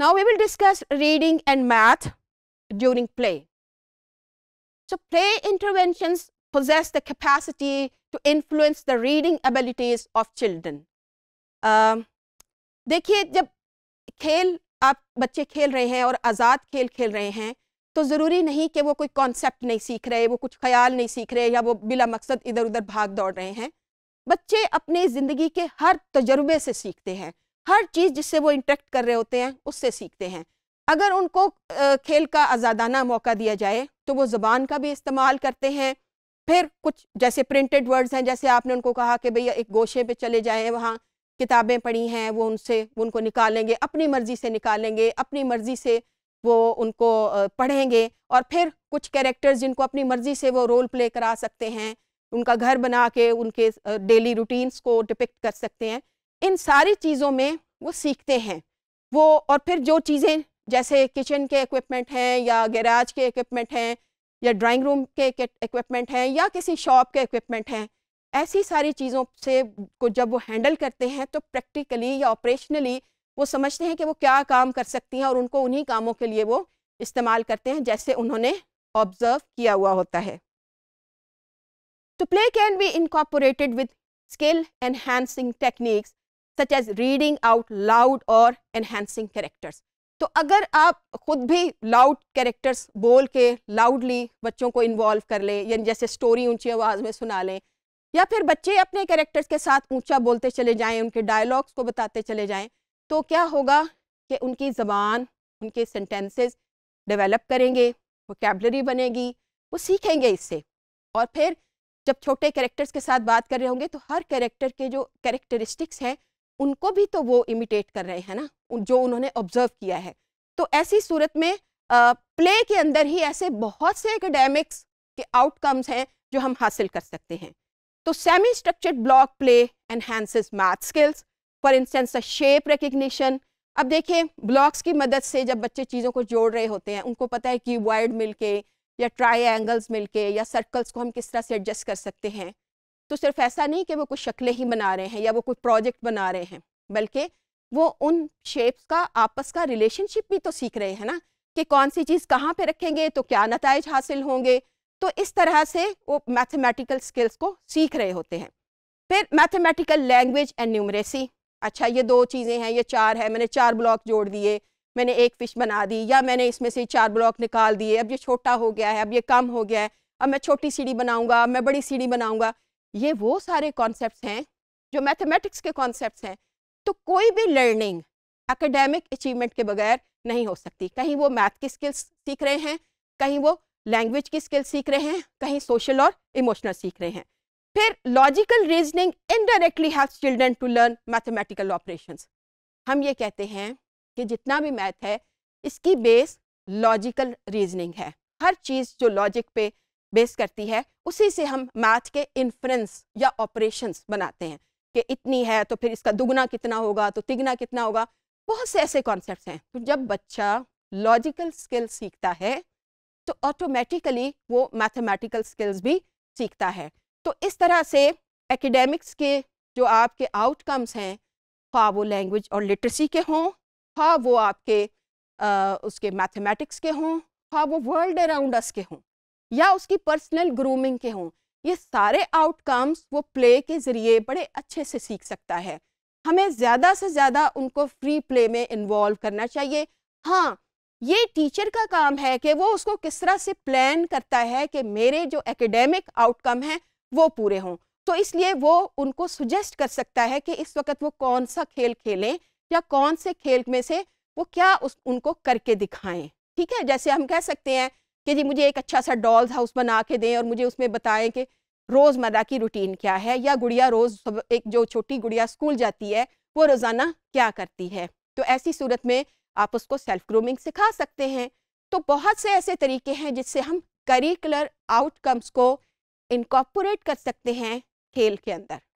Now we will discuss reading and math during play. So play interventions possess the capacity to influence the reading abilities of children. um dekhiye jab khel aap bacche khel rahe hain aur azad khel khel rahe hain to zaruri nahi ki wo koi concept nahi seekh rahe wo kuch khayal nahi seekh rahe ya wo bila maqsad idhar udhar bhag daud rahe hain bacche apne zindagi ke har tajrube se seekhte hain हर चीज़ जिससे वो interact कर रहे होते हैं उससे सीखते हैं अगर उनको खेल का आज़ादाना मौका दिया जाए तो वो ज़बान का भी इस्तेमाल करते हैं फिर कुछ जैसे प्रिंटेड वर्ड्स हैं जैसे आपने उनको कहा कि भैया एक गोशे पे चले जाएं वहाँ किताबें पढ़ी हैं वो उनसे उनको निकालेंगे अपनी मर्ज़ी से निकालेंगे अपनी मर्ज़ी से वो उनको पढ़ेंगे और फिर कुछ कैरेक्टर्स जिनको अपनी मर्ज़ी से वो रोल प्ले करा सकते हैं उनका घर बना के उनके डेली रूटीन्स को डिपिक्ट कर सकते हैं इन सारी चीज़ों में वो सीखते हैं वो और फिर जो चीज़ें जैसे किचन के इक्विपमेंट हैं या गैराज के इक्विपमेंट हैं या ड्राइंग रूम के इक्विपमेंट हैं या किसी शॉप के इक्विपमेंट हैं ऐसी सारी चीज़ों से को जब वो हैंडल करते हैं तो प्रैक्टिकली या ऑपरेशनली वो समझते हैं कि वो क्या काम कर सकती हैं और उनको उन्हीं कामों के लिए वो इस्तेमाल करते हैं जैसे उन्होंने ऑब्ज़र्व किया हुआ होता है तो play can be incorporated with skill enhancing techniques such as reading out loud और एनहेंसिंग कैरेक्टर्स तो अगर आप खुद भी लाउड कैरेक्टर्स बोल के लाउडली बच्चों को इन्वॉल्व कर लें यानी जैसे स्टोरी ऊंची आवाज़ में सुना लें या फिर बच्चे अपने कैरेक्टर्स के साथ ऊंचा बोलते चले जाएं उनके डायलॉग्स को बताते चले जाएं तो क्या होगा कि उनकी ज़बान उनके सेंटेंसेस डेवलप करेंगे कैबलरी बनेगी वो सीखेंगे इससे और फिर जब छोटे कैरेक्टर्स के साथ बात कर रहे होंगे तो हर कैरेक्टर के जो कैरेक्टरिस्टिक्स हैं उनको भी तो वो इमिटेट कर रहे हैं ना जो उन्होंने ऑब्जर्व किया है तो ऐसी सूरत में आ, प्ले के अंदर ही ऐसे बहुत से एकेडमिक्स के आउटकम्स हैं जो हम हासिल कर सकते हैं तो semi structured block play enhances math skills for instance a shape recognition अब देखिए ब्लॉक्स की मदद से जब बच्चे चीज़ों को जोड़ रहे होते हैं उनको पता है कि वर्ड मिलके या ट्राई एंगल्स मिलके या सर्कल्स को हम किस तरह से एडजस्ट कर सकते हैं तो सिर्फ ऐसा नहीं कि वो कुछ शक्लें ही बना रहे हैं या वो कुछ प्रोजेक्ट बना रहे हैं बल्कि वो उन शेप्स का आपस का रिलेशनशिप भी तो सीख रहे हैं ना कि कौन सी चीज़ कहाँ पे रखेंगे तो क्या नतज हासिल होंगे तो इस तरह से वो मैथमेटिकल स्किल्स को सीख रहे होते हैं फिर मैथमेटिकल लैंग्वेज एंड न्यूमरेसी अच्छा ये दो चीज़ें हैं ये चार है मैंने चार ब्लॉक जोड़ दिए मैंने एक फिश बना दी या मैंने इसमें से चार ब्लॉक निकाल दिए अब ये छोटा हो गया है अब ये कम हो गया है अब मैं छोटी सीढ़ी बनाऊंगा अब मैं बड़ी सीढ़ी बनाऊंगा ये वो सारे कॉन्सेप्ट हैं जो मैथमेटिक्स के कॉन्सेप्ट हैं तो कोई भी लर्निंग एकेडमिक अचीवमेंट के बगैर नहीं हो सकती कहीं वो मैथ की स्किल्स सीख रहे हैं कहीं वो लैंग्वेज की स्किल्स सीख रहे हैं कहीं सोशल और इमोशनल सीख रहे हैं फिर logical reasoning indirectly helps children to learn mathematical operation हम ये कहते हैं कि जितना भी मैथ है इसकी बेस लॉजिकल रीजनिंग है हर चीज़ जो लॉजिक पे बेस करती है उसी से हम मैथ के इन्फ्रेंस या ऑपरेशंस बनाते हैं कि इतनी है तो फिर इसका दुगना कितना होगा तो तिगना कितना होगा बहुत से ऐसे कॉन्सेप्ट हैं तो जब बच्चा लॉजिकल स्किल सीखता है तो ऑटोमेटिकली वो मैथमेटिकल स्किल्स भी सीखता है तो इस तरह से एकेडमिक्स के जो आपके आउटकम्स हैं खा वो लैंग्वेज और लिटरेसी के हों खा वो आपके आ, उसके मैथमेटिक्स के हों खा वो वर्ल्ड अराउंड अस के हों या उसकी पर्सनल ग्रूमिंग के हों ये सारे आउटकम्स वो प्ले के ज़रिए बड़े अच्छे से सीख सकता है हमें ज़्यादा से ज़्यादा उनको फ्री प्ले में इन्वॉल्व करना चाहिए हाँ ये टीचर का काम है कि वो उसको किस तरह से प्लान करता है कि मेरे जो एकेडमिक आउटकम हैं वो पूरे हों तो इसलिए वो उनको सुजेस्ट कर सकता है कि इस वक्त वो कौन सा खेल खेलें या कौन से खेल में से वो क्या उस उनको करके दिखाएं ठीक है जैसे हम कह सकते हैं कि जी मुझे एक अच्छा सा डॉल्स हाउस बना के दें और मुझे उसमें बताएं कि रोज़मर्रा की रूटीन क्या है या गुड़िया रोज़ एक जो छोटी गुड़िया स्कूल जाती है वो रोज़ाना क्या करती है तो ऐसी सूरत में आप उसको सेल्फ ग्रूमिंग सिखा सकते हैं तो बहुत से ऐसे तरीके हैं जिससे हम करिकुलर आउटकम्स को इनकॉपोरेट कर सकते हैं खेल के अंदर